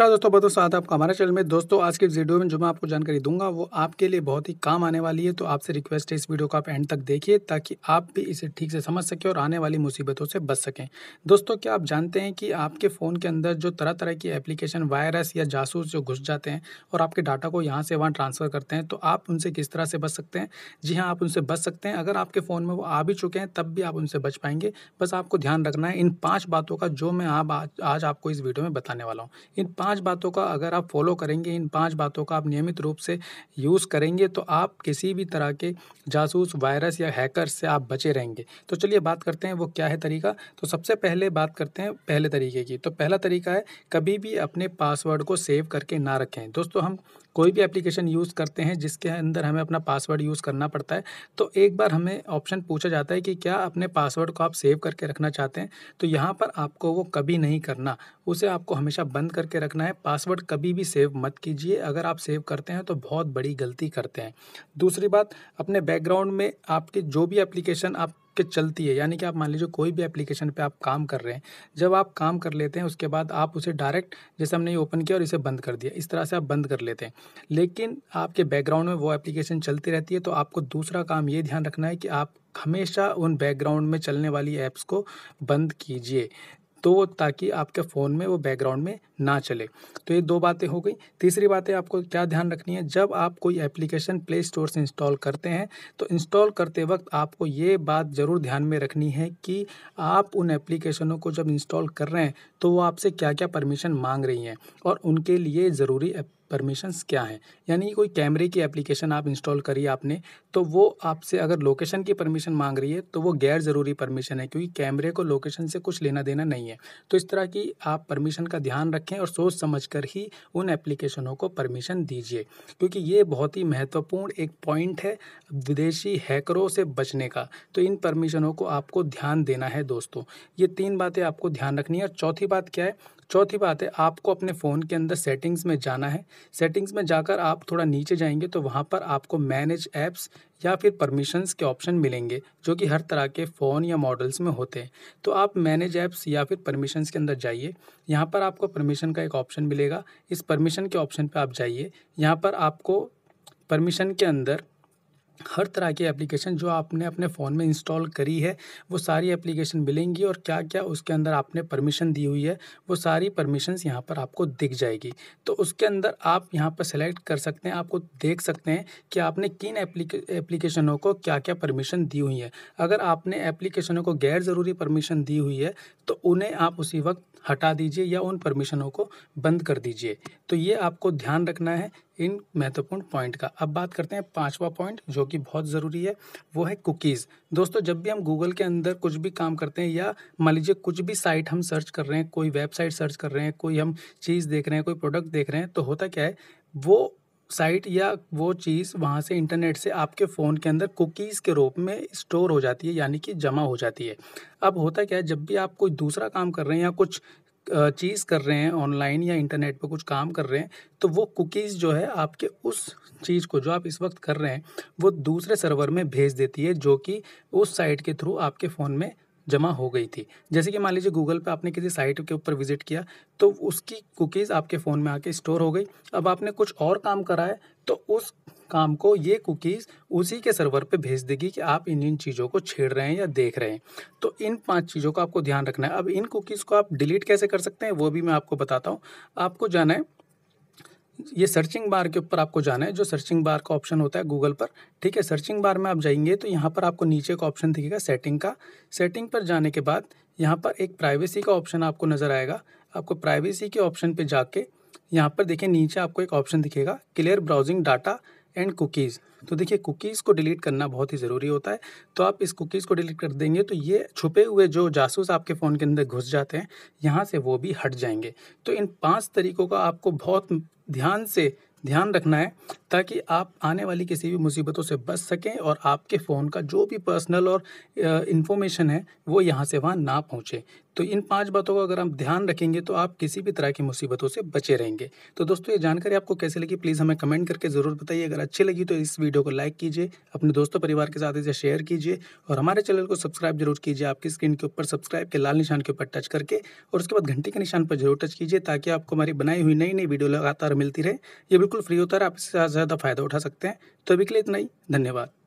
नमस्कार दोस्तों बहुत स्वागत है आपका हमारे चैनल में दोस्तों आज के वीडियो में जो मैं आपको जानकारी दूंगा वो आपके लिए बहुत ही काम आने वाली है तो आपसे रिक्वेस्ट है इस वीडियो को आप एंड तक देखिए ताकि आप भी इसे ठीक से समझ सकें और आने वाली मुसीबतों से बच सकें दोस्तों क्या आप जानते हैं कि आपके फ़ोन के अंदर जो तरह तरह की एप्लीकेशन वायरस या जासूस जो घुस जाते हैं और आपके डाटा को यहाँ से वहाँ ट्रांसफ़र करते हैं तो आप उनसे किस तरह से बच सकते हैं जी हाँ आप उनसे बच सकते हैं अगर आपके फ़ोन में वो आ भी चुके हैं तब भी आप उनसे बच पाएंगे बस आपको ध्यान रखना है इन पाँच बातों का जो मैं आप आज आपको इस वीडियो में बताने वाला हूँ इन पाँच पांच बातों का अगर आप फॉलो करेंगे इन पांच बातों का आप नियमित रूप से यूज़ करेंगे तो आप किसी भी तरह के जासूस वायरस या हैकर से आप बचे रहेंगे तो चलिए बात करते हैं वो क्या है तरीका तो सबसे पहले बात करते हैं पहले तरीके की तो पहला तरीका है कभी भी अपने पासवर्ड को सेव करके ना रखें दोस्तों हम कोई भी एप्लीकेशन यूज़ करते हैं जिसके अंदर हमें अपना पासवर्ड यूज़ करना पड़ता है तो एक बार हमें ऑप्शन पूछा जाता है कि क्या अपने पासवर्ड को आप सेव करके रखना चाहते हैं तो यहाँ पर आपको वो कभी नहीं करना उसे आपको हमेशा बंद करके रखना है पासवर्ड कभी भी सेव मत कीजिए अगर आप सेव करते हैं तो बहुत बड़ी गलती करते हैं दूसरी बात अपने बैकग्राउंड में आपकी जो भी एप्लीकेशन आप के चलती है यानी कि आप मान लीजिए कोई भी एप्लीकेशन पे आप काम कर रहे हैं जब आप काम कर लेते हैं उसके बाद आप उसे डायरेक्ट जैसे हमने ये ओपन किया और इसे बंद कर दिया इस तरह से आप बंद कर लेते हैं लेकिन आपके बैकग्राउंड में वो एप्लीकेशन चलती रहती है तो आपको दूसरा काम ये ध्यान रखना है कि आप हमेशा उन बैकग्राउंड में चलने वाली ऐप्स को बंद कीजिए तो वो ताकि आपके फ़ोन में वो बैकग्राउंड में ना चले तो ये दो बातें हो गई तीसरी बातें आपको क्या ध्यान रखनी है जब आप कोई एप्लीकेशन प्ले स्टोर से इंस्टॉल करते हैं तो इंस्टॉल करते वक्त आपको ये बात ज़रूर ध्यान में रखनी है कि आप उन एप्लीकेशनों को जब इंस्टॉल कर रहे हैं तो वो आपसे क्या क्या परमिशन मांग रही हैं और उनके लिए ज़रूरी परमिशंस क्या हैं यानी कोई कैमरे की एप्लीकेशन आप इंस्टॉल करी आपने तो वो आपसे अगर लोकेशन की परमिशन मांग रही है तो वो गैर ज़रूरी परमिशन है क्योंकि कैमरे को लोकेशन से कुछ लेना देना नहीं है तो इस तरह की आप परमिशन का ध्यान रखें और सोच समझ कर ही उन एप्लीकेशनों को परमिशन दीजिए क्योंकि ये बहुत ही महत्वपूर्ण एक पॉइंट है विदेशी हैकरों से बचने का तो इन परमिशनों को आपको ध्यान देना है दोस्तों ये तीन बातें आपको ध्यान रखनी है और चौथी बात क्या है चौथी बात है आपको अपने फ़ोन के अंदर सेटिंग्स में जाना है सेटिंग्स में जाकर आप थोड़ा नीचे जाएंगे तो वहाँ पर आपको मैनेज ऐप्स या फिर परमिशंस के ऑप्शन मिलेंगे जो कि हर तरह के फ़ोन या मॉडल्स में होते हैं तो आप मैनेज ऐप्स या फिर परमिशंस के अंदर जाइए यहाँ पर आपको परमिशन का एक ऑप्शन मिलेगा इस परमिशन के ऑप्शन पर आप जाइए यहाँ पर आपको परमिशन के अंदर हर तरह की एप्लीकेशन जो आपने अपने फ़ोन में इंस्टॉल करी है वो सारी एप्लीकेशन मिलेंगी और क्या क्या उसके अंदर आपने परमिशन दी हुई है वो सारी परमिशंस यहाँ पर आपको दिख जाएगी तो उसके अंदर आप यहाँ पर सेलेक्ट कर सकते हैं आपको देख सकते हैं कि आपने किन एप्लीकेशनों को क्या क्या परमिशन दी हुई है अगर आपने एप्लीकेशनों को गैर ज़रूरी परमिशन दी हुई है तो उन्हें आप उसी वक्त हटा दीजिए या उन परमिशनों को बंद कर दीजिए तो ये आपको ध्यान रखना है इन महत्वपूर्ण पॉइंट का अब बात करते हैं पांचवा पॉइंट जो कि बहुत ज़रूरी है वो है कुकीज़ दोस्तों जब भी हम गूगल के अंदर कुछ भी काम करते हैं या मान लीजिए कुछ भी साइट हम सर्च कर रहे हैं कोई वेबसाइट सर्च कर रहे हैं कोई हम चीज़ देख रहे हैं कोई प्रोडक्ट देख रहे हैं तो होता क्या है वो साइट या वो चीज़ वहाँ से इंटरनेट से आपके फ़ोन के अंदर कुकीज़ के रूप में स्टोर हो जाती है यानी कि जमा हो जाती है अब होता क्या है जब भी आप कोई दूसरा काम कर रहे हैं या कुछ चीज़ कर रहे हैं ऑनलाइन या इंटरनेट पर कुछ काम कर रहे हैं तो वो कुकीज़ जो है आपके उस चीज़ को जो आप इस वक्त कर रहे हैं वो दूसरे सर्वर में भेज देती है जो कि उस साइट के थ्रू आपके फ़ोन में जमा हो गई थी जैसे कि मान लीजिए गूगल पे आपने किसी साइट के ऊपर विजिट किया तो उसकी कुकीज़ आपके फ़ोन में आके स्टोर हो गई अब आपने कुछ और काम करा है तो उस काम को ये कुकीज़ उसी के सर्वर पे भेज देगी कि आप इन इन चीज़ों को छेड़ रहे हैं या देख रहे हैं तो इन पांच चीज़ों का आपको ध्यान रखना है अब इन कुकीज़ को आप डिलीट कैसे कर सकते हैं वो भी मैं आपको बताता हूँ आपको जाना है ये सर्चिंग बार के ऊपर आपको जाना है जो सर्चिंग बार का ऑप्शन होता है गूगल पर ठीक है सर्चिंग बार में आप जाएंगे तो यहाँ पर आपको नीचे का ऑप्शन दिखेगा सेटिंग का सेटिंग पर जाने के बाद यहाँ पर एक प्राइवेसी का ऑप्शन आपको नज़र आएगा आपको प्राइवेसी के ऑप्शन पर जाके यहाँ पर देखिए नीचे आपको एक ऑप्शन दिखेगा clear browsing data and cookies तो देखिए कुकीज़ को डिलीट करना बहुत ही ज़रूरी होता है तो आप इस कुकीज़ को डिलीट कर देंगे तो ये छुपे हुए जो जासूस आपके फ़ोन के अंदर घुस जाते हैं यहाँ से वो भी हट जाएंगे तो इन पाँच तरीक़ों का आपको बहुत ध्यान से ध्यान रखना है ताकि आप आने वाली किसी भी मुसीबतों से बच सकें और आपके फ़ोन का जो भी पर्सनल और इन्फॉर्मेशन है वो यहाँ से वहाँ ना पहुँचे तो इन पांच बातों का अगर आप ध्यान रखेंगे तो आप किसी भी तरह की मुसीबतों से बचे रहेंगे तो दोस्तों ये जानकारी आपको कैसे लगी प्लीज़ हमें कमेंट करके ज़रूर बताइए अगर अच्छी लगी तो इस वीडियो को लाइक कीजिए अपने दोस्तों परिवार के साथ इसे शेयर कीजिए और हमारे चैनल को सब्सक्राइब जरूर कीजिए आपकी स्क्रीन के ऊपर सब्सक्राइब के लाल निशान के ऊपर टच करके और उसके बाद घंटे के निशान पर जरूर टच कीजिए ताकि आपको हमारी बनाई हुई नई नई वीडियो लगातार मिलती रहे ये बिल्कुल फ्री होता है आप इससे ज़्यादा फ़ायदा उठा सकते हैं तो अभी के लिए इतना ही धन्यवाद